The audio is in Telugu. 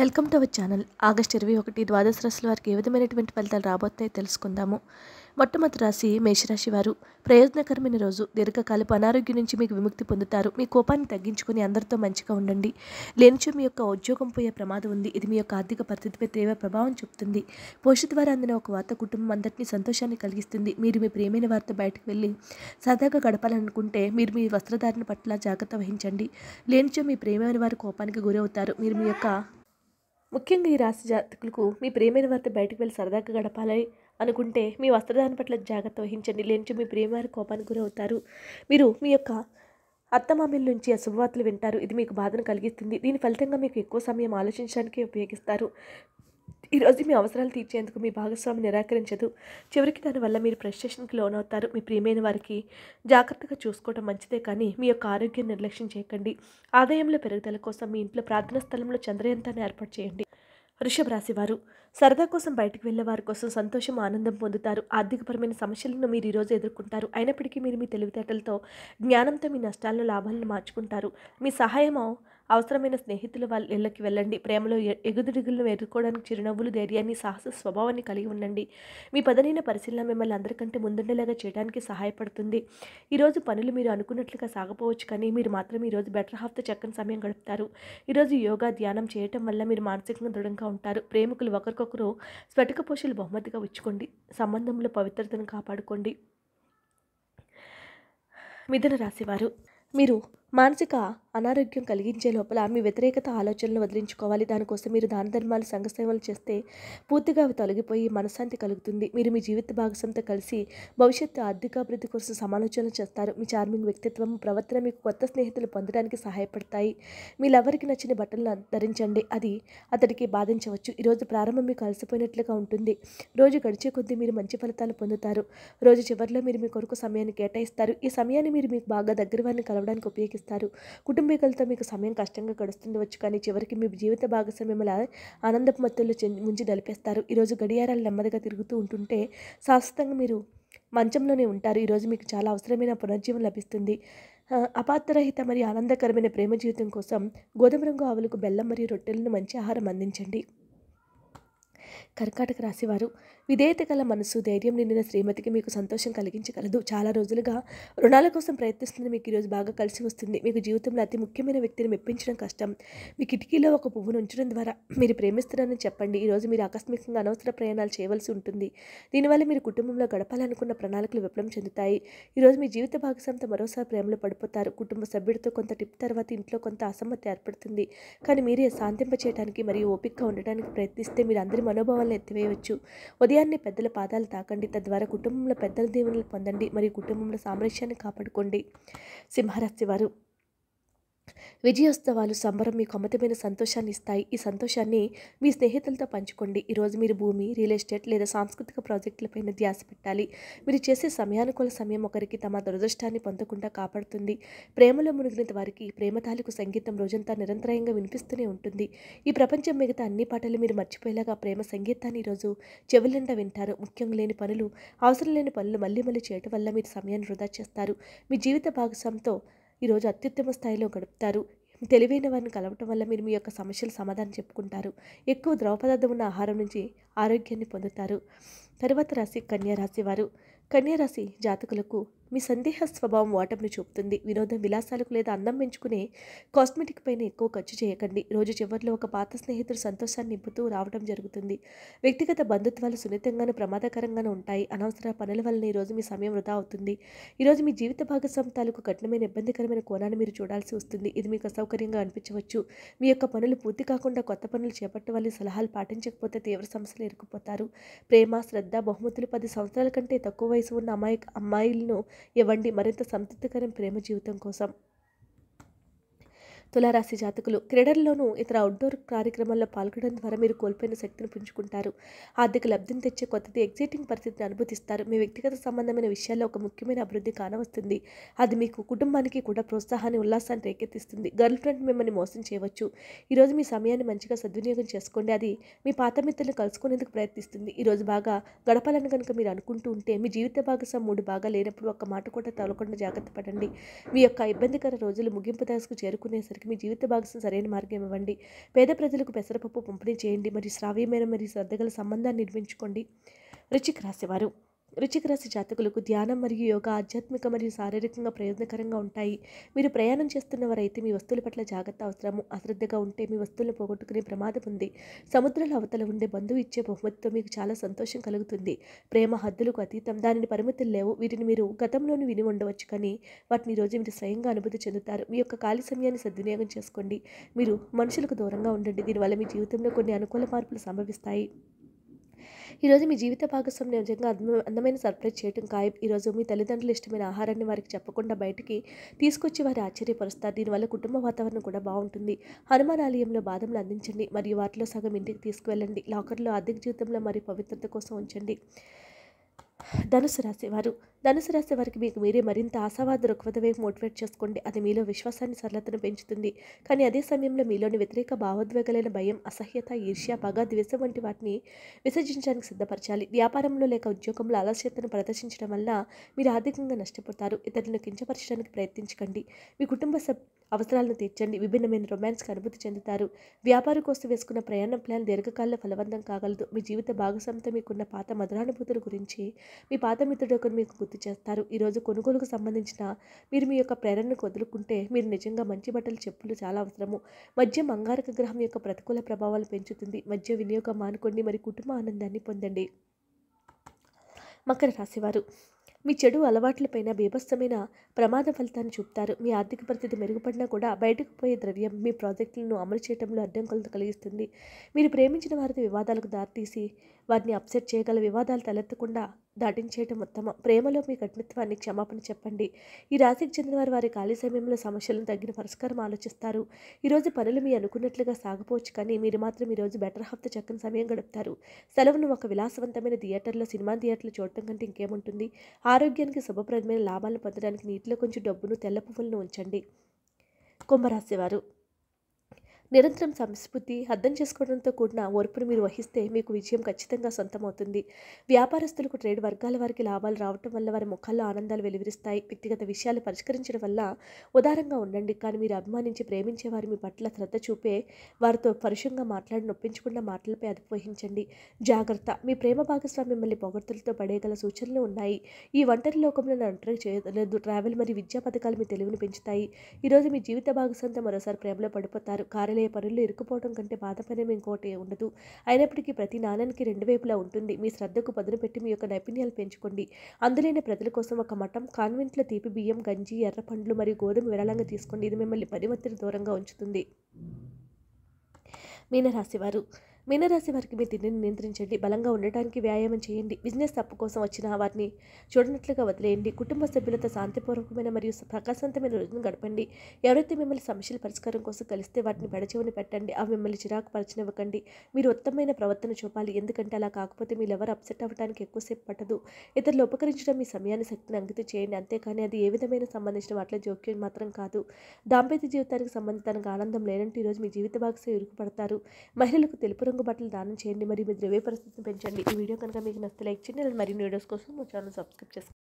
welcome to our channel August ఇరవై ఒకటి ద్వాదశ రాశుల వారికి ఏ విధమైనటువంటి ఫలితాలు రాబోతున్నాయో తెలుసుకుందాము మొట్టమొదటి రాశి మేషరాశి వారు ప్రయోజనకరమైన రోజు దీర్ఘకాలపు అనారోగ్యం నుంచి మీకు విముక్తి పొందుతారు మీ కోపాన్ని తగ్గించుకొని అందరితో మంచిగా ఉండండి లేనిచో మీ యొక్క ఉద్యోగం పోయే ప్రమాదం ఉంది ఇది మీ యొక్క ఆర్థిక పరిస్థితిపై తీవ్ర ప్రభావం చూపుతుంది పోషిత ద్వారా అందిన ఒక వార్త కుటుంబం అందరినీ సంతోషాన్ని కలిగిస్తుంది మీరు మీ ప్రియమైన వారితో బయటకు వెళ్ళి సరదాగా గడపాలనుకుంటే మీరు మీ వస్త్రధారణ పట్ల జాగ్రత్త వహించండి లేనిచో మీ ప్రియమైన వారి కోపానికి గురవుతారు మీరు మీ యొక్క ముఖ్యంగా ఈ రాశి జాతకులకు మీ ప్రేమైన వారితో బయటకు వెళ్ళి సరదాగా గడపాలని అనుకుంటే మీ వస్త్రదాని పట్ల జాగ్రత్త వహించండి లేని మీ ప్రేమ కోపానికి గురవుతారు మీరు మీ యొక్క అత్తమామిల నుంచి అశుభవార్తలు వింటారు ఇది మీకు బాధను కలిగిస్తుంది దీని ఫలితంగా మీకు ఎక్కువ సమయం ఆలోచించడానికి ఉపయోగిస్తారు ఈరోజు మీ అవసరాలు తీర్చేందుకు మీ భాగస్వామి నిరాకరించదు చివరికి దానివల్ల మీరు ఫ్రస్ట్రేషన్కి లోనవుతారు మీ ప్రియమైన వారికి జాగ్రత్తగా చూసుకోవడం మంచిదే కానీ మీ యొక్క ఆరోగ్యం నిర్లక్ష్యం చేయకండి ఆదాయంలో పెరుగుదల కోసం మీ ఇంట్లో ప్రార్థనా స్థలంలో చంద్రయంతాన్ని ఏర్పాటు చేయండి వృషభ రాశి వారు సరదా కోసం బయటకు వెళ్ళే వారి కోసం సంతోషం ఆనందం పొందుతారు ఆర్థికపరమైన సమస్యలను మీరు ఈరోజు ఎదుర్కొంటారు అయినప్పటికీ మీరు మీ తెలివితేటలతో జ్ఞానంతో మీ నష్టాలను లాభాలను మార్చుకుంటారు మీ సహాయం అవసరమైన స్నేహితుల వాళ్ళ ఇళ్ళకి వెళ్ళండి ప్రేమలో ఎగుదిగులను ఎదుర్కోవడానికి చిరునవ్వులు ధైర్యాన్ని సాహస స్వభావాన్ని కలిగి ఉండండి మీ పదనైన పరిశీలన మిమ్మల్ని అందరికంటే ముందుండేలాగా చేయడానికి సహాయపడుతుంది ఈరోజు పనులు మీరు అనుకున్నట్లుగా సాగపోవచ్చు కానీ మీరు మాత్రం ఈరోజు బెటర్ హాఫ్ ద చక్కని సమయం గడుపుతారు ఈరోజు యోగా ధ్యానం చేయటం వల్ల మీరు మానసికంగా దృఢంగా ఉంటారు ప్రేమికులు ఒకరికొకరు స్ఫటికపోషలు బహుమతిగా ఉచ్చుకోండి సంబంధంలో పవిత్రతను కాపాడుకోండి మిథున రాశివారు మీరు మానసిక అనారోగ్యం కలిగించే లోపల మీ వ్యతిరేకత ఆలోచనలు వదిలించుకోవాలి దానికోసం మీరు దాన ధర్మాలు సంఘసేవలు చేస్తే పూర్తిగా అవి తొలగిపోయి మనశ్శాంతి కలుగుతుంది మీరు మీ జీవిత భాగస్వంతో కలిసి భవిష్యత్తు ఆర్థికాభివృద్ధి కోసం సమాలోచనలు చేస్తారు మీ చార్మింగ్ వ్యక్తిత్వం ప్రవర్తన మీకు కొత్త స్నేహితులు పొందడానికి సహాయపడతాయి మీ లవరికి నచ్చిన బట్టలను ధరించండి అది అతడికి బాధించవచ్చు ఈరోజు ప్రారంభం మీకు అలసిపోయినట్లుగా ఉంటుంది రోజు గడిచే కొద్దీ మీరు మంచి ఫలితాలు పొందుతారు రోజు చివరిలో మీరు మీ కొరకు సమయాన్ని కేటాయిస్తారు ఈ సమయాన్ని మీరు మీకు బాగా దగ్గర వారిని కలవడానికి ఉపయోగిస్తారు కల్పిస్తారు కుటుంబీకులతో మీకు సమయం కష్టంగా గడుస్తుండవచ్చు కానీ చివరికి మీ జీవిత భాగస్వామి మిమ్మల్ని ఆనందపు మత్తుల్లో ముంచి నలిపేస్తారు ఈరోజు గడియారాలు నెమ్మదిగా తిరుగుతూ ఉంటుంటే శాశ్వతంగా మీరు మంచంలోనే ఉంటారు ఈరోజు మీకు చాలా అవసరమైన పునర్జీవం లభిస్తుంది అపాత్రరహిత మరియు ఆనందకరమైన ప్రేమ జీవితం కోసం గోధుమ రంగు ఆవులకు బెల్లం మరియు రొట్టెలను మంచి ఆహారం అందించండి కర్కాటక రాశివారు విధేయత గల మనసు ధైర్యం నిండిన శ్రీమతికి మీకు సంతోషం కలిగించగలదు చాలా రోజులుగా రుణాల కోసం ప్రయత్నిస్తుంది మీకు ఈరోజు బాగా కలిసి వస్తుంది మీకు జీవితంలో అతి ముఖ్యమైన వ్యక్తిని మెప్పించడం కష్టం మీ కిటికీలో ఒక పువ్వును ఉంచడం ద్వారా మీరు ప్రేమిస్తున్నారని చెప్పండి ఈరోజు మీరు ఆకస్మికంగా అనవసర ప్రయాణాలు చేయవలసి ఉంటుంది దీనివల్ల మీరు కుటుంబంలో గడపాలనుకున్న ప్రణాళికలు విఫలం చెందుతాయి ఈరోజు మీ జీవిత భాగస్వామితో మరోసారి ప్రేమలో పడిపోతారు కుటుంబ సభ్యుడితో కొంత టిప్ తర్వాత ఇంట్లో కొంత అసమ్మతి ఏర్పడుతుంది కానీ మీరే శాంతింప చేయడానికి మరియు ఓపిక్గా ఉండడానికి ప్రయత్నిస్తే మీరు అందరి మనోభావాలను ఎత్తివేయవచ్చు ఉదయం ఉదయాన్ని పెద్దల పాదాలు తాకండి తద్వారా కుటుంబంలో పెద్దల దేవుని పొందండి మరియు కుటుంబంలో సామరస్యాన్ని కాపాడుకోండి సింహరాశి వారు విజయోత్సవాలు సంబరం మీకు అమితమైన సంతోషాన్ని ఇస్తాయి ఈ సంతోషాన్ని మీ స్నేహితులతో పంచుకోండి ఈరోజు మీరు భూమి రియల్ ఎస్టేట్ లేదా సాంస్కృతిక ప్రాజెక్టులపైన ధ్యాస పెట్టాలి మీరు చేసే సమయానుకూల సమయం ఒకరికి తమ దురదృష్టాన్ని పొందకుండా కాపాడుతుంది ప్రేమలో మునిగిన వారికి ప్రేమ తాలూకు సంగీతం రోజంతా నిరంతరాయంగా వినిపిస్తూనే ఉంటుంది ఈ ప్రపంచం మిగతా అన్ని పాటలు మీరు మర్చిపోయేలాగా ప్రేమ సంగీతాన్ని ఈరోజు చెవులంట వింటారు ముఖ్యంగా లేని పనులు అవసరం లేని పనులు మళ్ళీ మళ్ళీ చేయటం వల్ల మీరు సమయాన్ని వృధా చేస్తారు మీ జీవిత భాగస్వామితో ఈరోజు అత్యుత్తమ స్థాయిలో గడుపుతారు తెలివైన వారిని కలవటం వల్ల మీరు మీ యొక్క సమస్యలు సమాధానం చెప్పుకుంటారు ఎక్కువ ద్రవ పదార్థం ఉన్న ఆహారం నుంచి ఆరోగ్యాన్ని పొందుతారు తర్వాత రాశి కన్యా రాశి వారు కన్యారాశి జాతకులకు మీ సందేహ స్వభావం ఓటమిని చూపుతుంది వినోదం విలాసాలకు లేదా అందం పెంచుకునే కాస్మెటిక్ పైన ఎక్కువ ఖర్చు చేయకండి రోజు చివరిలో ఒక పాత స్నేహితుడు సంతోషాన్ని నింపుతూ రావడం జరుగుతుంది వ్యక్తిగత బంధుత్వాలు సున్నితంగానూ ప్రమాదకరంగానూ ఉంటాయి అనవసర పనుల వలన ఈరోజు మీ సమయం వృధా అవుతుంది ఈరోజు మీ జీవిత భాగస్వామి తాలూకు కఠినమైన ఇబ్బందికరమైన కోణాన్ని మీరు చూడాల్సి వస్తుంది ఇది మీకు అసౌకర్యంగా అనిపించవచ్చు మీ యొక్క పనులు పూర్తి కాకుండా కొత్త పనులు చేపట్టవాలి సలహాలు పాటించకపోతే తీవ్ర సమస్యలు ఎరుకుపోతారు ప్రేమ శ్రద్ధ బహుమతులు పది సంవత్సరాల కంటే తక్కువ వయసు ఉన్న అమ్మాయి అమ్మాయిలను ఇవ్వండి మరింత సంతృప్తికరం ప్రేమ జీవితం కోసం తులారాశి జాతకులు క్రీడల్లోనూ ఇతర అవుట్డోర్ కార్యక్రమాల్లో పాల్గొనడం ద్వారా మీరు కోల్పోయిన శక్తిని పుంజుకుంటారు ఆర్థిక లబ్ధిని తెచ్చే కొత్తది ఎగ్జైటింగ్ పరిస్థితిని అనుభూతిస్తారు మీ వ్యక్తిగత సంబంధమైన విషయాల్లో ఒక ముఖ్యమైన అభివృద్ధి కానవస్తుంది అది మీకు కుటుంబానికి కూడా ప్రోత్సాహాన్ని ఉల్లాసాన్ని రేకెత్తిస్తుంది గర్ల్ ఫ్రెండ్ మిమ్మల్ని మోసం చేయవచ్చు ఈరోజు మీ సమయాన్ని మంచిగా సద్వినియోగం చేసుకోండి అది మీ పాత మిత్రులను కలుసుకునేందుకు ప్రయత్నిస్తుంది ఈరోజు బాగా గడపాలని కనుక మీరు అనుకుంటూ ఉంటే మీ జీవిత భాగస్వామి మూడు బాగా లేనప్పుడు ఒక మాట కూడా తలకుండా జాగ్రత్త పడండి మీ యొక్క ఇబ్బందికర రోజులు ముగింపు దశకు చేరుకునేసరికి చేసేందుకు మీ జీవిత భాగస్వామి సరైన మార్గం ఇవ్వండి పేద ప్రజలకు పెసరపప్పు పంపిణీ చేయండి మరియు శ్రావ్యమైన మరియు శ్రద్ధగల సంబంధాన్ని నిర్మించుకోండి రుచికి రాసేవారు రుచికరస రాశి జాతకులకు ధ్యానం మరియు యోగా ఆధ్యాత్మిక మరియు శారీరకంగా ప్రయోజనకరంగా ఉంటాయి మీరు ప్రయాణం చేస్తున్నవారైతే మీ వస్తువుల పట్ల జాగ్రత్త అవసరము అశ్రద్ధగా ఉంటే మీ వస్తువులను పోగొట్టుకునే ప్రమాదం ఉంది సముద్రాల అవతల ఉండే బంధువు ఇచ్చే బహుమతితో మీకు చాలా సంతోషం కలుగుతుంది ప్రేమ హద్దులకు అతీతం దానిని పరిమితులు లేవు వీటిని మీరు గతంలోని విని ఉండవచ్చు కానీ వాటిని రోజు మీరు స్వయంగా అనుభూతి చెందుతారు మీ యొక్క ఖాళీ సమయాన్ని సద్వినియోగం చేసుకోండి మీరు మనుషులకు దూరంగా ఉండండి దీనివల్ల మీ జీవితంలో కొన్ని అనుకూల మార్పులు సంభవిస్తాయి ఈరోజు మీ జీవిత భాగస్వామిని నిజంగా అందమైన సర్ప్రైజ్ చేయటం ఖాయం ఈరోజు మీ తల్లిదండ్రులు ఇష్టమైన ఆహారాన్ని వారికి చెప్పకుండా బయటికి తీసుకొచ్చి వారి ఆశ్చర్యపరుస్తారు దీనివల్ల కుటుంబ వాతావరణం కూడా బాగుంటుంది హనుమాన్ ఆలయంలో బాదంలు అందించండి మరియు వాటిలో సగం ఇంటికి తీసుకువెళ్ళండి లాకర్లో ఆర్థిక జీవితంలో మరియు పవిత్రత కోసం ఉంచండి ధనుసు రాశి వారు ధనుసు రాశి వారికి మీకు మీరే మరింత ఆశావాద వైపు మోటివేట్ చేసుకోండి అది మీలో విశ్వాసాన్ని సరళతను పెంచుతుంది కానీ అదే సమయంలో మీలోని వ్యతిరేక భావోద్వేగాలైన భయం అసహ్యత ఈర్ష్య పగ ద్వేషం వంటి వాటిని విసర్జించడానికి సిద్ధపరచాలి వ్యాపారంలో లేక ఉద్యోగంలో ఆలస్యతను ప్రదర్శించడం వల్ల మీరు ఆర్థికంగా నష్టపోతారు ఇతరులను కించపరచడానికి ప్రయత్నించకండి మీ కుటుంబ సభ్ అవసరాలను తీర్చండి విభిన్నమైన రొమాన్స్కి అనుభూతి చెందుతారు వ్యాపార కోసం వేసుకున్న ప్రయాణ ప్లాన్ దీర్ఘకాల ఫలవంతం కాగలదు మీ జీవిత భాగస్వామితో మీకున్న పాత మధురానుభూతుల గురించి మీ పాత మిత్రుడు ఒకరు మీకు పూర్తి చేస్తారు ఈరోజు కొనుగోలుకు సంబంధించిన మీరు మీ యొక్క ప్రేరణను వదులుకుంటే మీరు నిజంగా మంచి బట్టలు చెప్పులు చాలా అవసరము మద్యం అంగారక గ్రహం యొక్క ప్రతికూల ప్రభావాలు పెంచుతుంది మద్య వినియోగం మానుకోండి మరి కుటుంబ ఆనందాన్ని పొందండి మకర రాశివారు మీ చెడు అలవాట్లపైన బీభత్సమైన ప్రమాద ఫలితాన్ని చూపుతారు మీ ఆర్థిక పరిస్థితి మెరుగుపడినా కూడా బయటకు పోయే ద్రవ్యం మీ ప్రాజెక్టులను అమలు చేయడంలో అడ్డంకులను కలిగిస్తుంది మీరు ప్రేమించిన వారితో వివాదాలకు దారితీసి వారిని అప్సెట్ చేయగల వివాదాలు తలెత్తకుండా దాటించేయటం ఉత్తమం ప్రేమలో మీ కఠినత్వాన్ని క్షమాపణ చెప్పండి ఈ రాశికి చెందిన వారు వారి ఖాళీ సమయంలో సమస్యలను తగ్గిన పరిష్కారం ఆలోచిస్తారు ఈరోజు పనులు మీ అనుకున్నట్లుగా సాగపోవచ్చు కానీ మీరు మాత్రం ఈరోజు బెటర్ హాఫ్ ద చక్కని సమయం గడుపుతారు సెలవును ఒక విలాసవంతమైన థియేటర్లో సినిమా థియేటర్లు చూడటం కంటే ఇంకేముంటుంది ఆరోగ్యానికి శుభప్రదమైన లాభాలను పొందడానికి నీటిలో కొంచెం డబ్బును తెల్ల పువ్వులను ఉంచండి వారు నిరంతరం సంస్ఫూర్తి అర్థం చేసుకోవడంతో కూడిన ఓర్పును మీరు వహిస్తే మీకు విజయం ఖచ్చితంగా సొంతమవుతుంది వ్యాపారస్తులకు ట్రేడ్ వర్గాల వారికి లాభాలు రావటం వల్ల వారి ముఖాల్లో ఆనందాలు వెలువరిస్తాయి వ్యక్తిగత విషయాలు పరిష్కరించడం వల్ల ఉదారంగా ఉండండి కానీ మీరు అభిమానించి ప్రేమించే వారి మీ పట్ల శ్రద్ధ చూపే వారితో పరుషంగా మాట్లాడి నొప్పించకుండా మాటలపై అదుపు వహించండి జాగ్రత్త మీ ప్రేమ భాగస్వామి మిమ్మల్ని పొగడ్తలతో పడేగల సూచనలు ఉన్నాయి ఈ ఒంటరి లోకంలో నన్ను చేయలేదు ట్రావెల్ మరియు విద్యా పథకాలు మీ తెలివిని పెంచుతాయి ఈరోజు మీ జీవిత భాగస్వామితో మరోసారి ప్రేమలో పడిపోతారు కార్యాలయ పడే పనుల్లో ఇరుక్కుపోవడం కంటే బాధపడేమి ఇంకోటి ఉండదు అయినప్పటికీ ప్రతి నాణానికి రెండు వైపులా ఉంటుంది మీ శ్రద్ధకు పదును పెట్టి మీ యొక్క నైపుణ్యాలు పెంచుకోండి అందులోనే ప్రజల కోసం ఒక మఠం కాన్వెంట్లో తీపి బియ్యం గంజి ఎర్ర పండ్లు మరియు గోధుమ విరాళంగా తీసుకోండి ఇది మిమ్మల్ని పరివర్తన దూరంగా ఉంచుతుంది మీన రాశివారు మీనరాశి వారికి మీ తిండిని నియంత్రించండి బలంగా ఉండటానికి వ్యాయామం చేయండి బిజినెస్ తప్పు కోసం వచ్చిన వారిని చూడనట్లుగా వదిలేయండి కుటుంబ సభ్యులతో శాంతిపూర్వకమైన మరియు ప్రకాశవంతమైన రోజును గడపండి ఎవరైతే మిమ్మల్ని సమస్యల పరిష్కారం కోసం కలిస్తే వాటిని పెడచెవిని పెట్టండి అవి మిమ్మల్ని చిరాకు పరచనివ్వకండి మీరు ఉత్తమమైన ప్రవర్తన చూపాలి ఎందుకంటే అలా కాకపోతే మీరు ఎవరు అప్సెట్ అవ్వడానికి ఎక్కువసేపు పట్టదు ఇతరులు ఉపకరించడం మీ సమయాన్ని శక్తిని అంకితం చేయండి అంతేకాని అది ఏ విధమైన సంబంధించిన వాటిలో జోక్యం మాత్రం కాదు దాంపత్య జీవితానికి సంబంధించి తనకు ఆనందం లేనంటూ ఈరోజు మీ జీవిత భాగస్వామి ఇరుకుపడతారు మహిళలకు తెలుపు రంగు బట్టలు దానం చేయండి మరియు మీ ద్రవ్య పరిస్థితిని పెంచండి ఈ వీడియో కనుక మీకు నచ్చితే లైక్ చేయండి మరిన్ని వీడియోస్ కోసం మా ఛానల్ సబ్స్క్రైబ్ చేసుకోండి